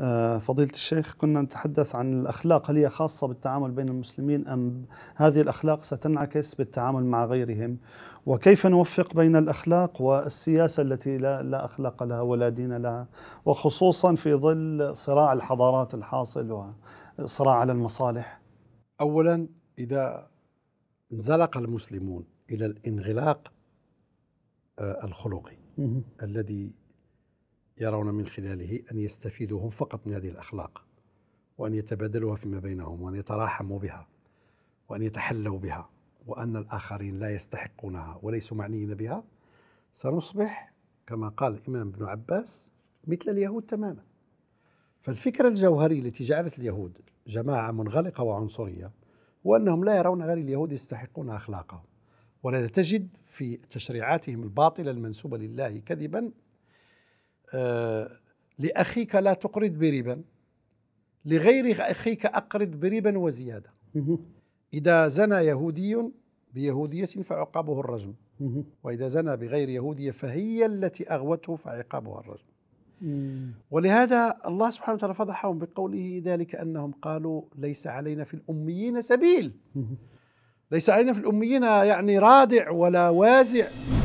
آه، فضيلة الشيخ كنا نتحدث عن الأخلاق هل هي خاصة بالتعامل بين المسلمين أم هذه الأخلاق ستنعكس بالتعامل مع غيرهم وكيف نوفق بين الأخلاق والسياسة التي لا, لا أخلاق لها ولا دين لها وخصوصا في ظل صراع الحضارات الحاصل وصراع على المصالح أولا إذا انزلق المسلمون إلى الانغلاق آه، الخلقي الذي يرون من خلاله أن يستفيدوا هم فقط من هذه الأخلاق وأن يتبادلوها فيما بينهم وأن يتراحموا بها وأن يتحلوا بها وأن الآخرين لا يستحقونها وليسوا معنيين بها سنصبح كما قال الإمام ابن عباس مثل اليهود تماما فالفكرة الجوهرية التي جعلت اليهود جماعة منغلقة وعنصرية هو أنهم لا يرون غير اليهود يستحقون أخلاقهم ولا تجد في تشريعاتهم الباطلة المنسوبة لله كذبا آه، لأخيك لا تقرض بربا لغير أخيك أقرض بربا وزيادة إذا زنى يهودي بيهودية فعقابه الرجم وإذا زنى بغير يهودية فهي التي أغوته فعقابها الرجم ولهذا الله سبحانه وتعالى فضحهم بقوله ذلك أنهم قالوا ليس علينا في الأميين سبيل ليس علينا في الأميين يعني رادع ولا وازع